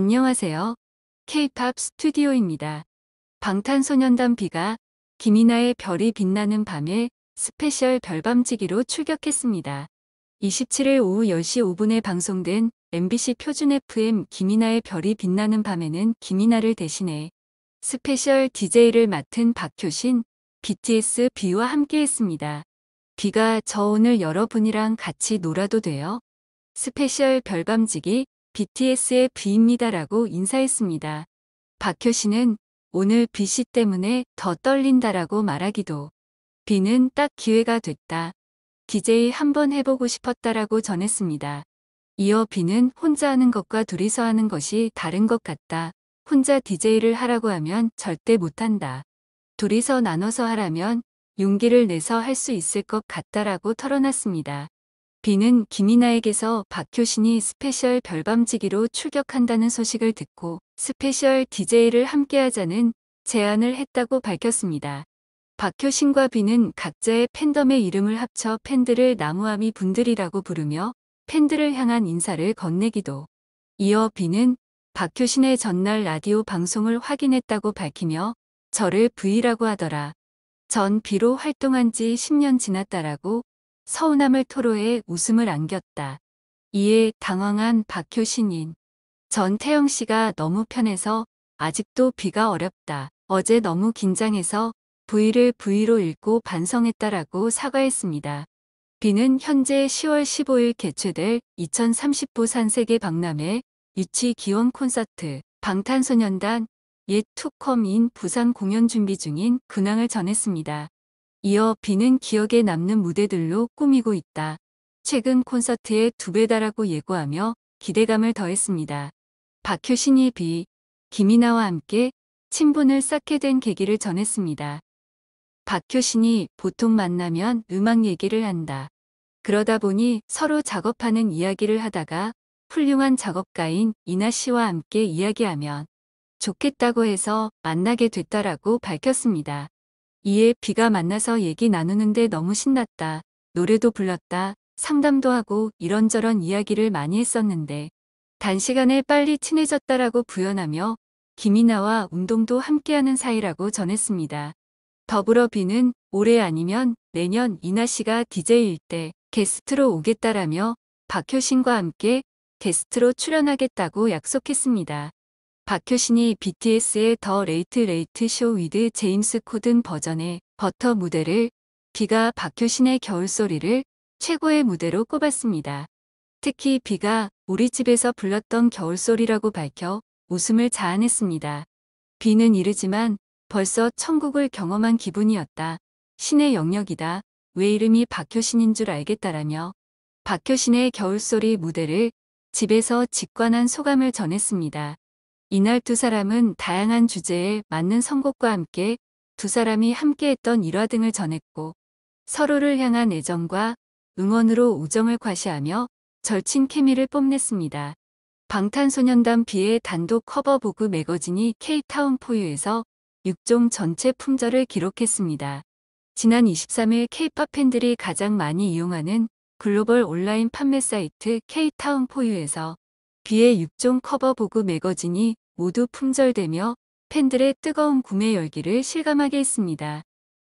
안녕하세요. K-팝 스튜디오입니다. 방탄소년단 비가 김이나의 별이 빛나는 밤에 스페셜 별밤지기로 출격했습니다. 27일 오후 10시 5분에 방송된 MBC 표준 FM 김이나의 별이 빛나는 밤에는 김이나를 대신해 스페셜 DJ를 맡은 박효신, BTS 비와 함께했습니다. 비가 저 오늘 여러분이랑 같이 놀아도 돼요? 스페셜 별밤지기 BTS의 B입니다라고 인사했습니다. 박효 씨는 오늘 B씨 때문에 더 떨린다라고 말하기도 B는 딱 기회가 됐다. DJ 한번 해보고 싶었다라고 전했습니다. 이어 B는 혼자 하는 것과 둘이서 하는 것이 다른 것 같다. 혼자 DJ를 하라고 하면 절대 못한다. 둘이서 나눠서 하라면 용기를 내서 할 수 있을 것 같다라고 털어놨습니다. 비는 김이나에게서 박효신이 스페셜 별밤지기로 출격한다는 소식을 듣고 스페셜 DJ를 함께하자는 제안을 했다고 밝혔습니다. 박효신과 비는 각자의 팬덤의 이름을 합쳐 팬들을 나무아미 분들이라고 부르며 팬들을 향한 인사를 건네기도. 이어 비는 박효신의 전날 라디오 방송을 확인했다고 밝히며 저를 V라고 하더라. 전 B로 활동한 지 10년 지났다라고 서운함을 토로해 웃음을 안겼다. 이에 당황한 박효신인. 전 태영 씨가 너무 편해서 아직도 비가 어렵다. 어제 너무 긴장해서 V를 V로 읽고 반성했다라고 사과했습니다. 비는 현재 10월 15일 개최될 2030부 산세계 박람회 유치 기원 콘서트 방탄소년단 옛 투컴인 부산 공연 준비 중인 근황을 전했습니다. 이어 비는 기억에 남는 무대들로 꾸미고 있다. 최근 콘서트의 두 배다라고 예고하며 기대감을 더했습니다. 박효신이 비, 김이나와 함께 친분을 쌓게 된 계기를 전했습니다. 박효신이 보통 만나면 음악 얘기를 한다. 그러다 보니 서로 작업하는 이야기를 하다가 훌륭한 작업가인 이나 씨와 함께 이야기하면 좋겠다고 해서 만나게 됐다라고 밝혔습니다. 이에 비가 만나서 얘기 나누는데 너무 신났다. 노래도 불렀다. 상담도 하고 이런저런 이야기를 많이 했었는데 단시간에 빨리 친해졌다라고 부연하며 김이나와 운동도 함께하는 사이라고 전했습니다. 더불어 비는 올해 아니면 내년 이나 씨가 DJ일 때 게스트로 오겠다라며 박효신과 함께 게스트로 출연하겠다고 약속했습니다. 박효신이 BTS의 더 레이트 레이트 쇼 위드 제임스 코든 버전의 버터 무대를 비가 박효신의 겨울소리를 최고의 무대로 꼽았습니다. 특히 비가 우리 집에서 불렀던 겨울소리라고 밝혀 웃음을 자아냈습니다. 비는 이르지만 벌써 천국을 경험한 기분이었다. 신의 영역이다. 왜 이름이 박효신인 줄 알겠다라며 박효신의 겨울소리 무대를 집에서 직관한 소감을 전했습니다. 이날 두 사람은 다양한 주제에 맞는 선곡과 함께 두 사람이 함께했던 일화 등을 전했고 서로를 향한 애정과 응원으로 우정을 과시하며 절친 케미를 뽐냈습니다. 방탄소년단 비의 단독 커버보그 매거진이 케이타운포유에서 6종 전체 품절을 기록했습니다. 지난 23일 케이팝 팬들이 가장 많이 이용하는 글로벌 온라인 판매 사이트 케이타운포유에서 그의 6종 커버보그 매거진이 모두 품절되며 팬들의 뜨거운 구매 열기를 실감하게 했습니다.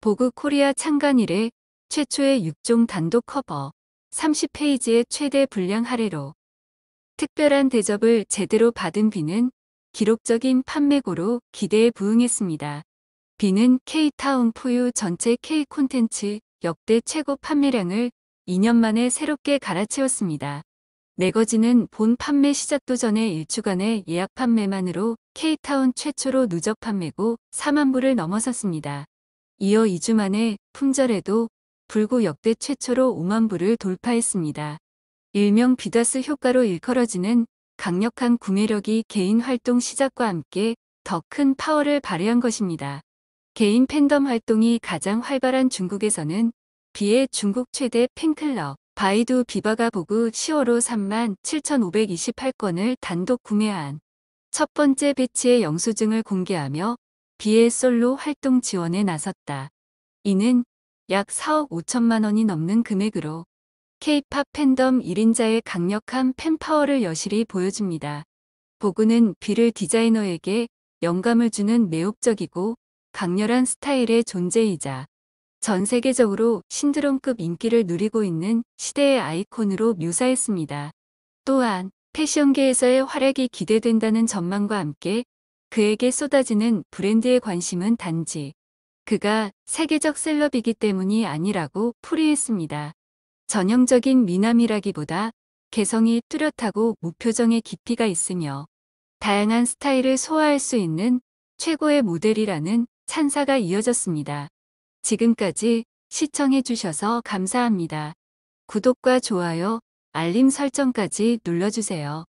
보그 코리아 창간 이래 최초의 6종 단독 커버 30페이지의 최대 분량 할애로 특별한 대접을 제대로 받은 비는 기록적인 판매고로 기대에 부응했습니다. 비는 K타운 포유 전체 K 콘텐츠 역대 최고 판매량을 2년 만에 새롭게 갈아채웠습니다. 매거진은 본 판매 시작도 전에 1주간의 예약 판매만으로 K타운 최초로 누적 판매고 4만 부를 넘어섰습니다. 이어 2주 만에 품절에도 불구 역대 최초로 5만 부를 돌파했습니다. 일명 비다스 효과로 일컬어지는 강력한 구매력이 개인 활동 시작과 함께 더 큰 파워를 발휘한 것입니다. 개인 팬덤 활동이 가장 활발한 중국에서는 비의 중국 최대 팬클럽 바이두 비바가 보그 10월호 3만 7,528건을 단독 구매한 첫 번째 배치의 영수증을 공개하며 비의 솔로 활동 지원에 나섰다. 이는 약 4억 5천만 원이 넘는 금액으로 케이팝 팬덤 1인자의 강력한 팬파워를 여실히 보여줍니다. 보그는 비를 디자이너에게 영감을 주는 매혹적이고 강렬한 스타일의 존재이자 전 세계적으로 신드롬급 인기를 누리고 있는 시대의 아이콘으로 묘사했습니다. 또한 패션계에서의 활약이 기대된다는 전망과 함께 그에게 쏟아지는 브랜드의 관심은 단지 그가 세계적 셀럽이기 때문이 아니라고 풀이했습니다. 전형적인 미남이라기보다 개성이 뚜렷하고 무표정의 깊이가 있으며 다양한 스타일을 소화할 수 있는 최고의 모델이라는 찬사가 이어졌습니다. 지금까지 시청해주셔서 감사합니다. 구독과 좋아요, 알림 설정까지 눌러주세요.